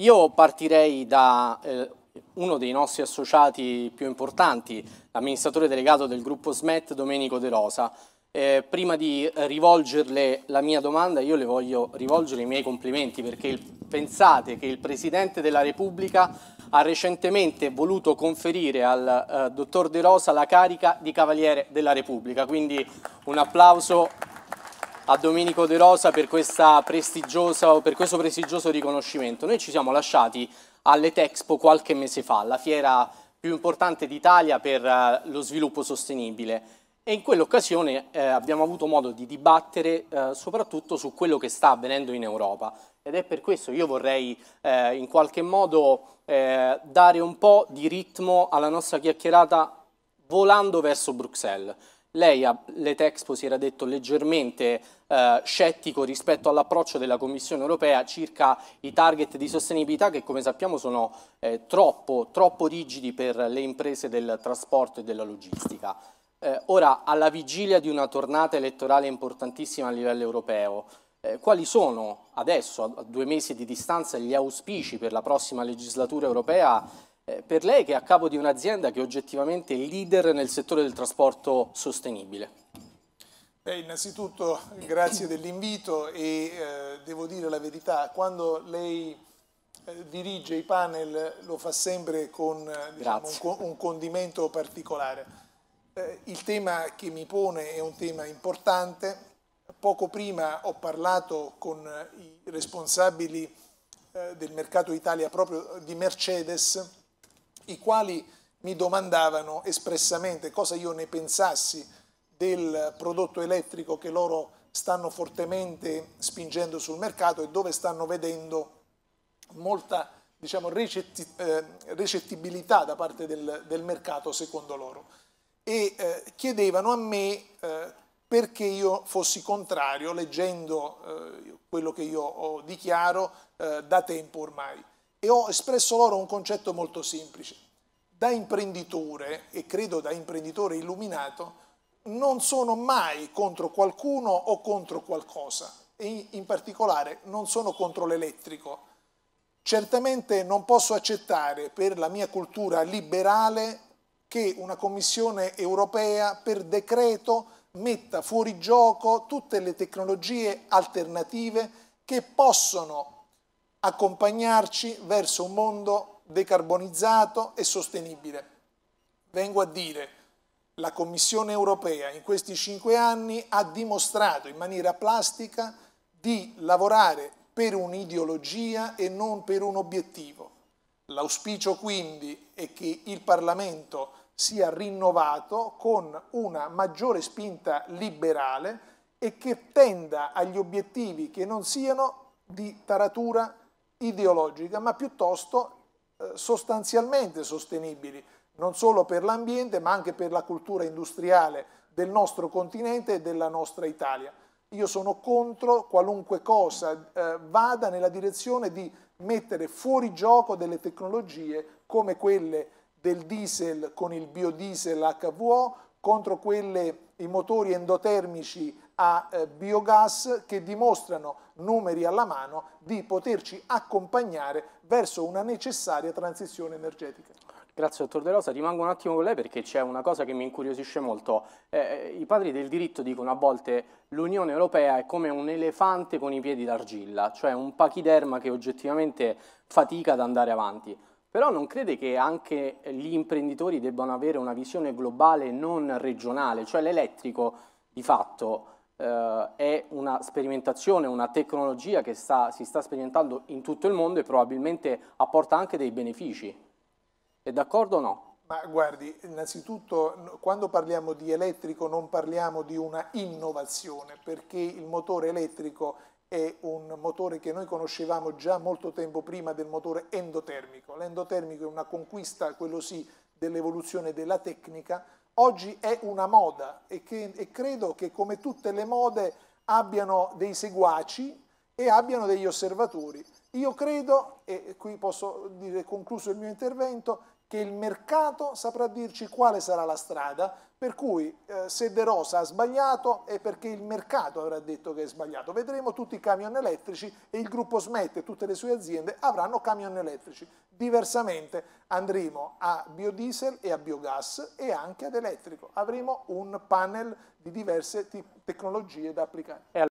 Io partirei da eh, uno dei nostri associati più importanti, l'amministratore delegato del gruppo SMET, Domenico De Rosa. Eh, prima di rivolgerle la mia domanda, io le voglio rivolgere i miei complimenti perché il, pensate che il Presidente della Repubblica ha recentemente voluto conferire al eh, dottor De Rosa la carica di Cavaliere della Repubblica, quindi un applauso a Domenico De Rosa per, per questo prestigioso riconoscimento. Noi ci siamo lasciati all'Etexpo qualche mese fa, la fiera più importante d'Italia per eh, lo sviluppo sostenibile e in quell'occasione eh, abbiamo avuto modo di dibattere eh, soprattutto su quello che sta avvenendo in Europa ed è per questo che io vorrei eh, in qualche modo eh, dare un po' di ritmo alla nostra chiacchierata volando verso Bruxelles. Lei all'Etexpo si era detto leggermente eh, scettico rispetto all'approccio della Commissione europea circa i target di sostenibilità che come sappiamo sono eh, troppo, troppo, rigidi per le imprese del trasporto e della logistica. Eh, ora, alla vigilia di una tornata elettorale importantissima a livello europeo, eh, quali sono adesso, a due mesi di distanza, gli auspici per la prossima legislatura europea eh, per lei che è a capo di un'azienda che è oggettivamente leader nel settore del trasporto sostenibile. Beh, innanzitutto grazie dell'invito e eh, devo dire la verità, quando lei eh, dirige i panel lo fa sempre con eh, diciamo, un, un, condimento particolare. Eh, il tema che mi pone è un tema importante. Poco prima ho parlato con i responsabili del mercato Italia proprio di Mercedes i quali mi domandavano espressamente cosa io ne pensassi del prodotto elettrico che loro stanno fortemente spingendo sul mercato e dove stanno vedendo molta diciamo, recetti, eh, recettibilità da parte del, del, mercato secondo loro e eh, chiedevano a me eh, perché io fossi contrario leggendo eh, quello che io dichiaro eh, da tempo ormai e ho espresso loro un concetto molto semplice. Da imprenditore, e credo da imprenditore illuminato, non sono mai contro qualcuno o contro qualcosa, e in particolare non sono contro l'elettrico. Certamente non posso accettare per la mia cultura liberale che una Commissione europea per decreto metta fuori gioco tutte le tecnologie alternative che possono accompagnarci verso un mondo decarbonizzato e sostenibile. Vengo a dire, la Commissione europea in questi cinque anni ha dimostrato in maniera plastica di lavorare per un'ideologia e non per un obiettivo. L'auspicio quindi è che il Parlamento sia rinnovato con una maggiore spinta liberale e che tenda agli obiettivi che non siano di taratura ideologica, ma piuttosto eh, sostanzialmente sostenibili, non solo per l'ambiente, ma anche per la cultura industriale del nostro continente e della nostra Italia. Io sono contro qualunque cosa eh, vada nella direzione di mettere fuori gioco delle tecnologie come quelle del diesel con il biodiesel HVO, contro quelle, i motori endotermici a eh, biogas che dimostrano numeri alla mano di poterci accompagnare verso una necessaria transizione energetica. Grazie dottor De Rosa, rimango un attimo con lei perché c'è una cosa che mi incuriosisce molto. Eh, eh I padri del diritto dicono a volte l'Unione Europea è come un elefante con i piedi d'argilla, cioè un pachiderma che oggettivamente fatica ad andare avanti. Però non crede che anche gli imprenditori debbano avere una visione globale non regionale, cioè l'elettrico di fatto eh, è una sperimentazione, una tecnologia che sta, si sta sperimentando in tutto il mondo e probabilmente apporta anche dei benefici. È d'accordo o no? Ma guardi, innanzitutto quando parliamo di elettrico non parliamo di una innovazione, perché il motore elettrico è un motore che noi conoscevamo già molto tempo prima del motore endotermico. L'endotermico è una conquista, quello sì, dell'evoluzione della tecnica, oggi è una moda e, che, e, credo che come tutte le mode abbiano dei seguaci e abbiano degli osservatori. Io credo, e qui posso dire concluso il mio intervento, che il mercato saprà dirci quale sarà la strada, per cui eh, se De Rosa ha sbagliato è perché il mercato avrà detto che è sbagliato. Vedremo tutti i camion elettrici e il gruppo Smet e tutte le sue aziende avranno camion elettrici. Diversamente andremo a biodiesel e a biogas e anche ad elettrico. Avremo un panel di diverse tecnologie da applicare.